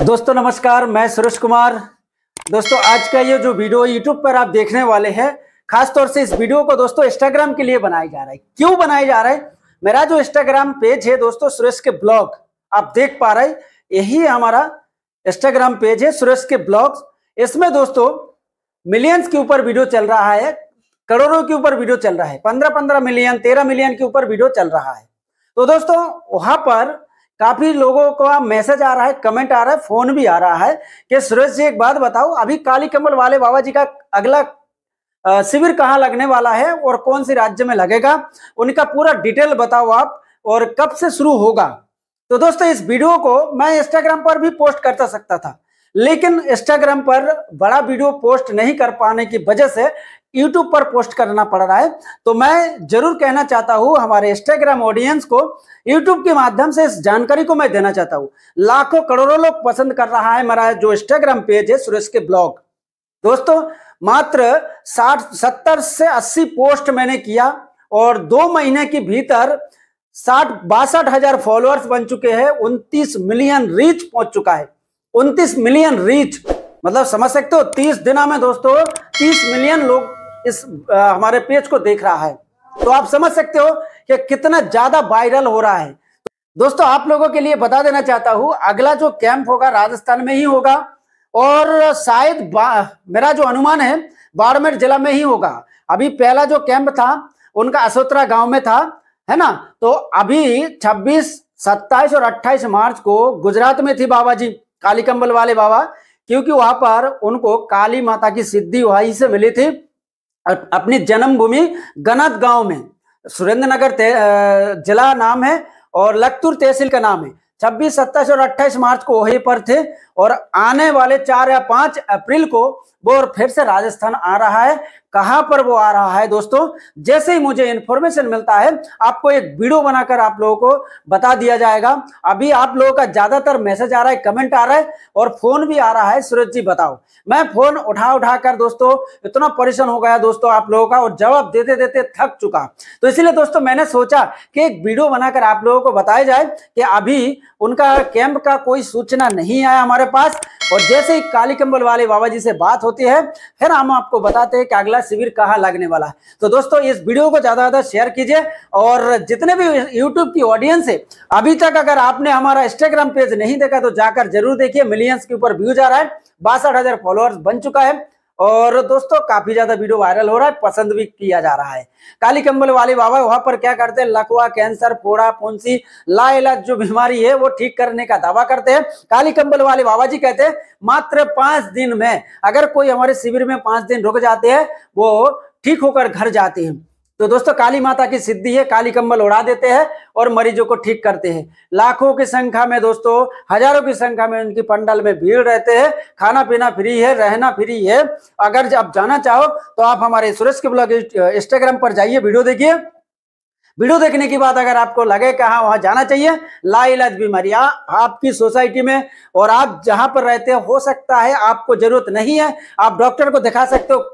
दोस्तों नमस्कार मैं सुरेश कुमार दोस्तों आज का ये जो वीडियो यूट्यूब पर आप देखने वाले हैं खासतौर से इस वीडियो को दोस्तों इंस्टाग्राम के लिए बनाया जा रहा है क्यों बनाया जा रहा है मेरा जो इंस्टाग्राम पेज है दोस्तों सुरेश के ब्लॉग आप देख पा रहे यही हमारा इंस्टाग्राम पेज है सुरेश के ब्लॉग इसमें दोस्तों मिलियंस के ऊपर वीडियो चल रहा है करोड़ों के ऊपर वीडियो चल रहा है पंद्रह पंद्रह मिलियन तेरह मिलियन के ऊपर वीडियो चल रहा है तो दोस्तों वहां पर काफी लोगों का मैसेज आ रहा है कमेंट आ रहा है फोन भी आ रहा है कि सुरेश जी एक बात बताओ अभी काली कमल वाले बाबा जी का अगला शिविर कहाँ लगने वाला है और कौन से राज्य में लगेगा उनका पूरा डिटेल बताओ आप और कब से शुरू होगा तो दोस्तों इस वीडियो को मैं इंस्टाग्राम पर भी पोस्ट करता सकता था लेकिन इंस्टाग्राम पर बड़ा वीडियो पोस्ट नहीं कर पाने की वजह से यूट्यूब पर पोस्ट करना पड़ रहा है तो मैं जरूर कहना चाहता हूं हमारे इंस्टाग्राम ऑडियंस को यूट्यूब के माध्यम से इस जानकारी को मैं देना चाहता हूं लाखों करोड़ों लोग पसंद कर रहा है मेरा जो इंस्टाग्राम पेज है सुरेश के ब्लॉग दोस्तों मात्र साठ सत्तर से अस्सी पोस्ट मैंने किया और दो महीने के भीतर साठ बासठ हजार फॉलोअर्स बन चुके हैं उनतीस मिलियन रीच पहुंच चुका है उनतीस मिलियन रीच मतलब समझ सकते हो तीस दिनों में दोस्तों तीस मिलियन लोग इस आ, हमारे पेज को देख रहा है तो आप समझ सकते हो कि कितना ज्यादा वायरल हो रहा है दोस्तों आप लोगों के लिए बता देना चाहता हूँ अगला जो कैंप होगा राजस्थान में ही होगा और शायद मेरा जो अनुमान है बाड़मेर जिला में ही होगा अभी पहला जो कैंप था उनका असोत्रा गांव में था है ना तो अभी 26, 27 और 28 मार्च को गुजरात में थी बाबा जी काली कंबल वाले बाबा क्योंकि वहां पर उनको काली माता की सिद्धि वहीं से मिली थी अपनी जन्मभूमि गनत गांव में सुरेंद्र नगर जिला नाम है और लखतुर तहसील का नाम है छब्बीस सत्ताईस और अट्ठाईस मार्च को वहीं पर थे और आने वाले चार या पांच अप्रैल को वो और फिर से राजस्थान आ रहा है कहां पर वो आ रहा है दोस्तों जैसे ही मुझे इन्फॉर्मेशन मिलता है आपको एक वीडियो बनाकर आप लोगों को बता दिया जाएगा अभी आप लोगों का ज्यादातर मैसेज आ रहा है कमेंट आ रहा है और फोन भी आ रहा है सूरज जी बताओ मैं फोन उठा उठा कर दोस्तों इतना परेशान हो गया दोस्तों आप लोगों का और जवाब देते देते थक चुका तो इसीलिए दोस्तों मैंने सोचा कि एक वीडियो बनाकर आप लोगों को बताया जाए कि अभी उनका कैंप का कोई सूचना नहीं आया हमारे पास और जैसे ही काली कंबल वाले बाबा जी से बात होती है फिर हम आपको बताते हैं कि अगला शिविर कहाँ लगने वाला है तो दोस्तों इस वीडियो को ज़्यादा ज़्यादा शेयर कीजिए और जितने भी यूट्यूब की ऑडियंस है अभी तक अगर आपने हमारा इंस्टाग्राम पेज नहीं देखा तो जाकर जरूर देखिए मिलियंस के ऊपर व्यूज आ रहा है बासठ फॉलोअर्स बन चुका है और दोस्तों काफी ज्यादा वीडियो वायरल हो रहा है पसंद भी किया जा रहा है काली कंबल वाले बाबा वहां पर क्या करते हैं लकवा कैंसर फोड़ा पोंसी लाइलाज जो बीमारी है वो ठीक करने का दावा करते हैं काली कंबल वाले बाबा जी कहते हैं मात्र पांच दिन में अगर कोई हमारे शिविर में पांच दिन रुक जाते हैं वो ठीक होकर घर जाते हैं तो दोस्तों काली माता की सिद्धि है काली कम्बल उड़ा देते हैं और मरीजों को ठीक करते हैं लाखों की संख्या में दोस्तों हजारों की संख्या में उनकी पंडाल में भीड़ रहते हैं खाना पीना फ्री है रहना फ्री है अगर आप जाना चाहो तो आप हमारे सुरेश के ब्लॉग इंस्टाग्राम पर जाइए वीडियो देखिए वीडियो देखने के बाद अगर आपको लगे कहाँ वहां जाना चाहिए लाइलाज बीमारी आपकी सोसाइटी में और आप जहां पर रहते हो सकता है आपको जरूरत नहीं है आप डॉक्टर को दिखा सकते हो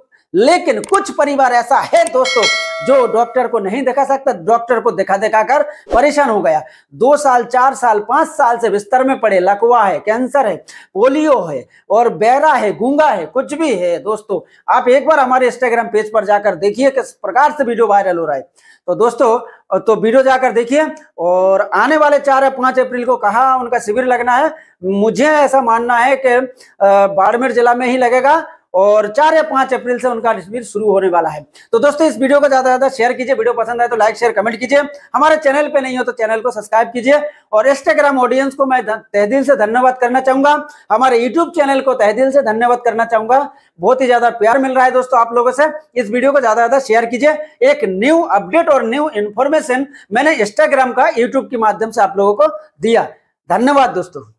लेकिन कुछ परिवार ऐसा है दोस्तों जो डॉक्टर को नहीं दिखा सकता डॉक्टर को दिखा दिखा कर परेशान हो गया दो साल चार साल पांच साल से बिस्तर में पड़े लकवा है कैंसर है पोलियो है और बैरा है गूंगा है कुछ भी है दोस्तों आप एक बार हमारे इंस्टाग्राम पेज पर जाकर देखिए किस प्रकार से वीडियो वायरल हो रहा है तो दोस्तों तो वीडियो जाकर देखिए और आने वाले चार या पांच अप्रैल को कहा उनका शिविर लगना है मुझे ऐसा मानना है कि बाड़मेर जिला में ही लगेगा और चार या पांच अप्रैल से उनका शिविर शुरू होने वाला है तो दोस्तों इस वीडियो को ज्यादा ज्यादा शेयर कीजिए वीडियो पसंद आए तो लाइक शेयर कमेंट कीजिए हमारे चैनल पे नहीं हो तो चैनल को सब्सक्राइब कीजिए और इंस्टाग्राम ऑडियंस को मैं तहदिल से धन्यवाद करना चाहूंगा हमारे यूट्यूब चैनल को तहदिल से धन्यवाद करना चाहूंगा बहुत ही ज्यादा प्यार मिल रहा है दोस्तों आप लोगों से इस वीडियो को ज्यादा ज्यादा शेयर कीजिए एक न्यू अपडेट और न्यू इन्फॉर्मेशन मैंने इंस्टाग्राम का यूट्यूब के माध्यम से आप लोगों को दिया धन्यवाद दोस्तों